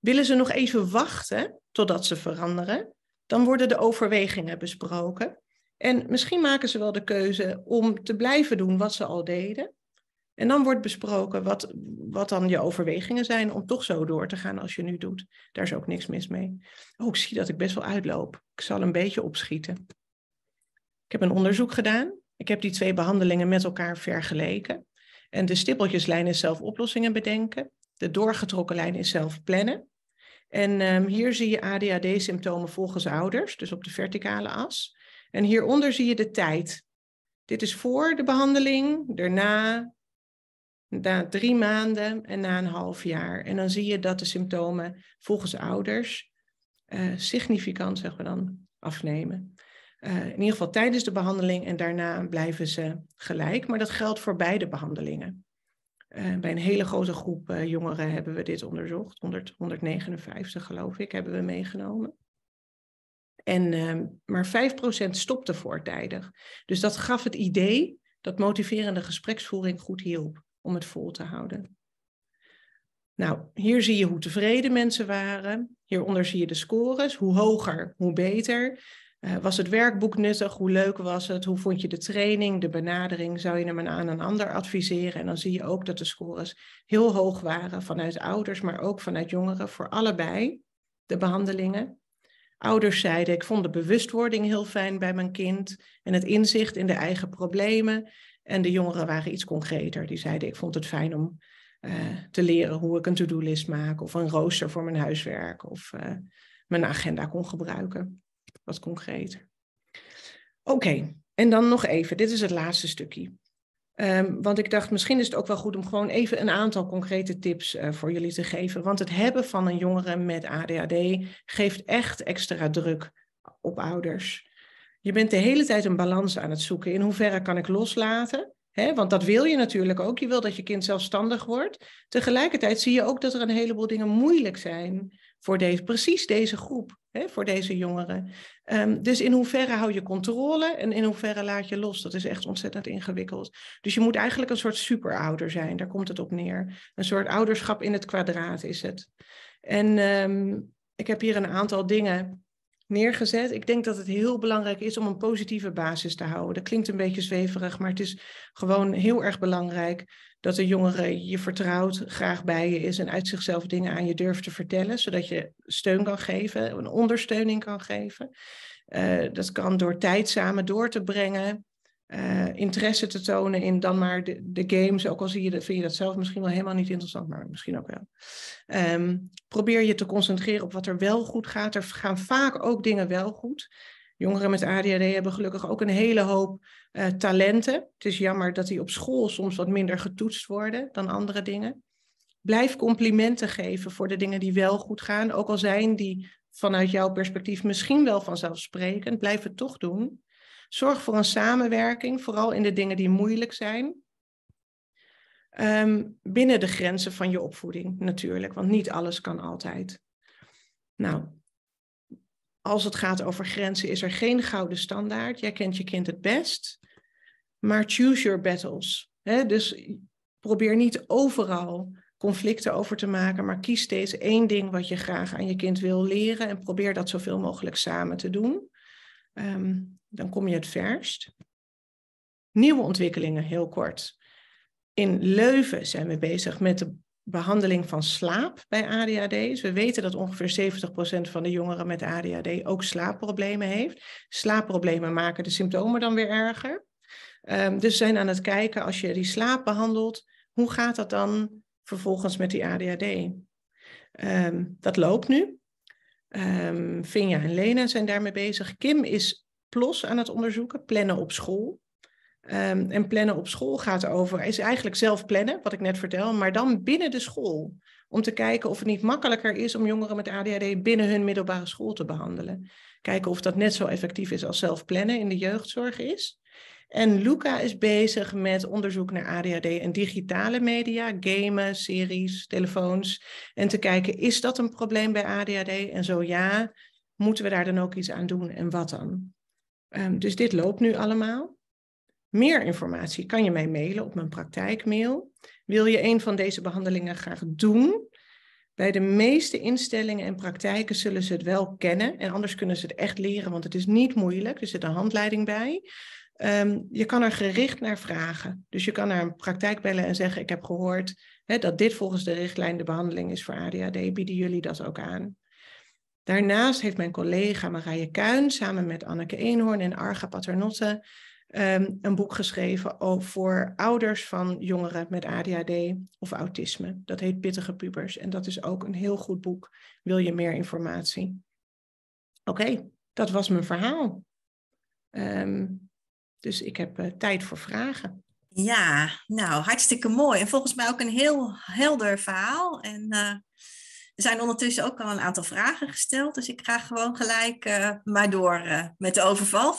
Willen ze nog even wachten totdat ze veranderen? Dan worden de overwegingen besproken. En misschien maken ze wel de keuze om te blijven doen wat ze al deden. En dan wordt besproken wat, wat dan je overwegingen zijn om toch zo door te gaan als je nu doet. Daar is ook niks mis mee. Oh, ik zie dat ik best wel uitloop. Ik zal een beetje opschieten. Ik heb een onderzoek gedaan. Ik heb die twee behandelingen met elkaar vergeleken. En de stippeltjeslijn is zelf oplossingen bedenken. De doorgetrokken lijn is zelf plannen. En ehm, hier zie je ADHD-symptomen volgens ouders, dus op de verticale as. En hieronder zie je de tijd. Dit is voor de behandeling, daarna, na drie maanden en na een half jaar. En dan zie je dat de symptomen volgens ouders eh, significant zeggen we dan, afnemen. Eh, in ieder geval tijdens de behandeling en daarna blijven ze gelijk. Maar dat geldt voor beide behandelingen. Eh, bij een hele grote groep jongeren hebben we dit onderzocht. 100, 159 geloof ik hebben we meegenomen. En, ehm, maar 5% stopte voortijdig. Dus dat gaf het idee dat motiverende gespreksvoering goed hielp om het vol te houden. Nou, hier zie je hoe tevreden mensen waren. Hieronder zie je de scores. Hoe hoger, hoe beter. Eh, was het werkboek nuttig? Hoe leuk was het? Hoe vond je de training, de benadering? Zou je hem aan een ander adviseren? En dan zie je ook dat de scores heel hoog waren vanuit ouders, maar ook vanuit jongeren voor allebei de behandelingen. Ouders zeiden: Ik vond de bewustwording heel fijn bij mijn kind en het inzicht in de eigen problemen. En de jongeren waren iets concreter. Die zeiden, ik vond het fijn om eh, te leren hoe ik een to-do-list maak of een rooster voor mijn huiswerk of eh, mijn agenda kon gebruiken. Wat concreter. Oké, en dan nog even, dit is het laatste stukje. Ehm, want ik dacht, misschien is het ook wel goed om gewoon even een aantal concrete tips eh, voor jullie te geven. Want het hebben van een jongere met ADHD geeft echt extra druk op ouders je bent de hele tijd een balans aan het zoeken. In hoeverre kan ik loslaten? want dat wil je natuurlijk ook. Je wil dat je kind zelfstandig wordt. Tegelijkertijd zie je ook dat er een heleboel dingen moeilijk zijn voor deze, precies deze groep, voor deze jongeren. Ehm, dus in hoeverre hou je controle en in hoeverre laat je los? Dat is echt ontzettend ingewikkeld. Dus je moet eigenlijk een soort superouder zijn, daar komt het op neer. Een soort ouderschap in het kwadraat is het. En ehm, ik heb hier een aantal dingen neergezet. Ik denk dat het heel belangrijk is om een positieve basis te houden. Dat klinkt een beetje zweverig, maar het is gewoon heel erg belangrijk dat de jongere je vertrouwt, graag bij je is en uit zichzelf dingen aan je durft te vertellen, zodat je steun kan geven, een ondersteuning kan geven. Eh, dat kan door tijd samen door te brengen, eh, interesse te tonen in dan maar de, de games. Ook al zie je dat, vind je dat zelf misschien wel helemaal niet interessant, maar misschien ook wel. Ehm, probeer je te concentreren op wat er wel goed gaat. Er gaan vaak ook dingen wel goed. Jongeren met ADHD hebben gelukkig ook een hele hoop eh, talenten. Het is jammer dat die op school soms wat minder getoetst worden dan andere dingen. Blijf complimenten geven voor de dingen die wel goed gaan. Ook al zijn die vanuit jouw perspectief misschien wel vanzelfsprekend, blijf het toch doen. Zorg voor een samenwerking, vooral in de dingen die moeilijk zijn. Ehm, binnen de grenzen van je opvoeding natuurlijk, want niet alles kan altijd. Nou, als het gaat over grenzen is er geen gouden standaard. Jij kent je kind het best, maar choose your battles. dus probeer niet overal conflicten over te maken, maar kies steeds één ding wat je graag aan je kind wil leren en probeer dat zoveel mogelijk samen te doen. Ehm, dan kom je het verst. Nieuwe ontwikkelingen, heel kort. In Leuven zijn we bezig met de behandeling van slaap bij ADHD. Dus we weten dat ongeveer 70% van de jongeren met ADHD ook slaapproblemen heeft. Slaapproblemen maken de symptomen dan weer erger. Um, dus zijn aan het kijken, als je die slaap behandelt, hoe gaat dat dan vervolgens met die ADHD? Ehm, dat loopt nu. Um, Vinja en Lena zijn daarmee bezig. Kim is PLOS aan het onderzoeken, plannen op school. Ehm, en plannen op school gaat over, is eigenlijk zelf plannen, wat ik net vertel, maar dan binnen de school. Om te kijken of het niet makkelijker is om jongeren met ADHD binnen hun middelbare school te behandelen. Kijken of dat net zo effectief is als zelf plannen in de jeugdzorg is. En Luca is bezig met onderzoek naar ADHD en digitale media, gamen, series, telefoons. En te kijken, is dat een probleem bij ADHD? En zo ja, moeten we daar dan ook iets aan doen en wat dan? Ehm, dus dit loopt nu allemaal. Meer informatie kan je mij mailen op mijn praktijkmail. Wil je een van deze behandelingen graag doen? Bij de meeste instellingen en praktijken zullen ze het wel kennen. En anders kunnen ze het echt leren, want het is niet moeilijk. Er zit een handleiding bij. Ehm, je kan er gericht naar vragen. Dus je kan naar een praktijk bellen en zeggen: Ik heb gehoord dat dit volgens de richtlijn de behandeling is voor ADHD. Bieden jullie dat ook aan? Daarnaast heeft mijn collega Marije Kuin samen met Anneke Eenhoorn en Arga Paternotte ehm, een boek geschreven voor ouders van jongeren met ADHD of autisme. Dat heet Pittige Pubers en dat is ook een heel goed boek. Wil je meer informatie? Oké, dat was mijn verhaal. Ehm, dus ik heb eh, tijd voor vragen. Ja, nou, hartstikke mooi. En volgens mij ook een heel helder verhaal. En eh, er zijn ondertussen ook al een aantal vragen gesteld. Dus ik ga gewoon gelijk eh, maar door met de overval.